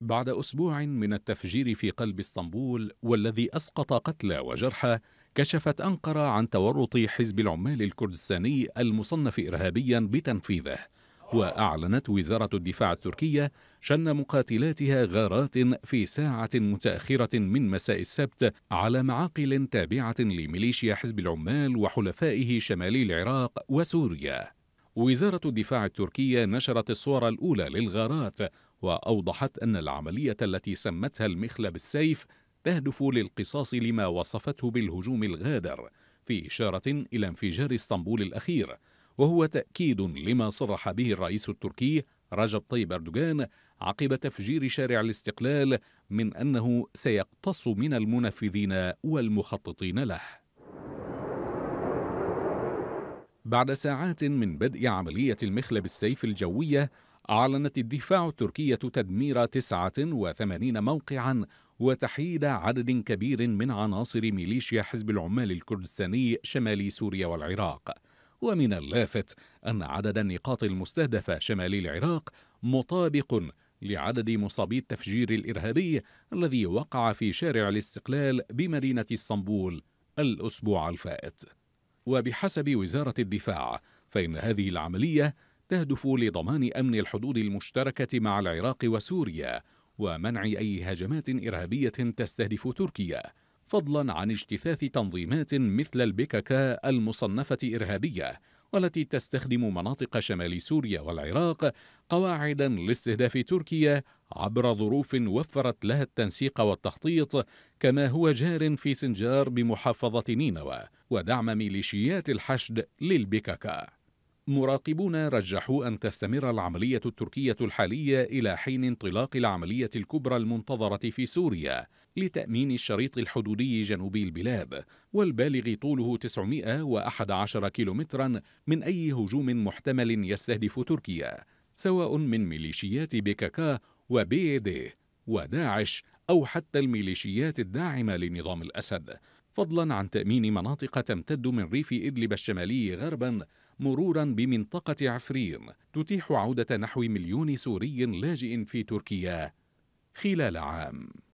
بعد أسبوع من التفجير في قلب اسطنبول والذي أسقط قتلى وجرحى كشفت أنقرة عن تورط حزب العمال الكردستاني المصنف إرهابيا بتنفيذه وأعلنت وزارة الدفاع التركية شن مقاتلاتها غارات في ساعة متأخرة من مساء السبت على معاقل تابعة لميليشيا حزب العمال وحلفائه شمالي العراق وسوريا وزارة الدفاع التركية نشرت الصور الأولى للغارات وأوضحت أن العملية التي سمتها المخل بالسيف تهدف للقصاص لما وصفته بالهجوم الغادر في إشارة إلى انفجار اسطنبول الأخير وهو تأكيد لما صرح به الرئيس التركي رجب طيب أردوغان عقب تفجير شارع الاستقلال من أنه سيقتص من المنفذين والمخططين له بعد ساعات من بدء عملية المخلب السيف الجوية أعلنت الدفاع التركية تدمير 89 موقعا وتحييد عدد كبير من عناصر ميليشيا حزب العمال الكردستاني شمالي سوريا والعراق ومن اللافت أن عدد النقاط المستهدفة شمالي العراق مطابق لعدد مصابي التفجير الإرهابي الذي وقع في شارع الاستقلال بمدينة اسطنبول الأسبوع الفائت وبحسب وزارة الدفاع فإن هذه العملية تهدف لضمان أمن الحدود المشتركة مع العراق وسوريا ومنع أي هجمات إرهابية تستهدف تركيا فضلا عن اجتثاث تنظيمات مثل البككا المصنفة إرهابية والتي تستخدم مناطق شمال سوريا والعراق قواعدا لاستهداف تركيا عبر ظروف وفرت لها التنسيق والتخطيط كما هو جار في سنجار بمحافظة نينوى ودعم ميليشيات الحشد للبككا مراقبون رجحوا أن تستمر العملية التركية الحالية إلى حين انطلاق العملية الكبرى المنتظرة في سوريا لتأمين الشريط الحدودي جنوبي البلاد والبالغ طوله 911 كيلومترا من أي هجوم محتمل يستهدف تركيا سواء من ميليشيات بيكاكا وبي دي وداعش أو حتى الميليشيات الداعمة لنظام الأسد فضلا عن تأمين مناطق تمتد من ريف إدلب الشمالي غربا مرورا بمنطقة عفرين تتيح عودة نحو مليون سوري لاجئ في تركيا خلال عام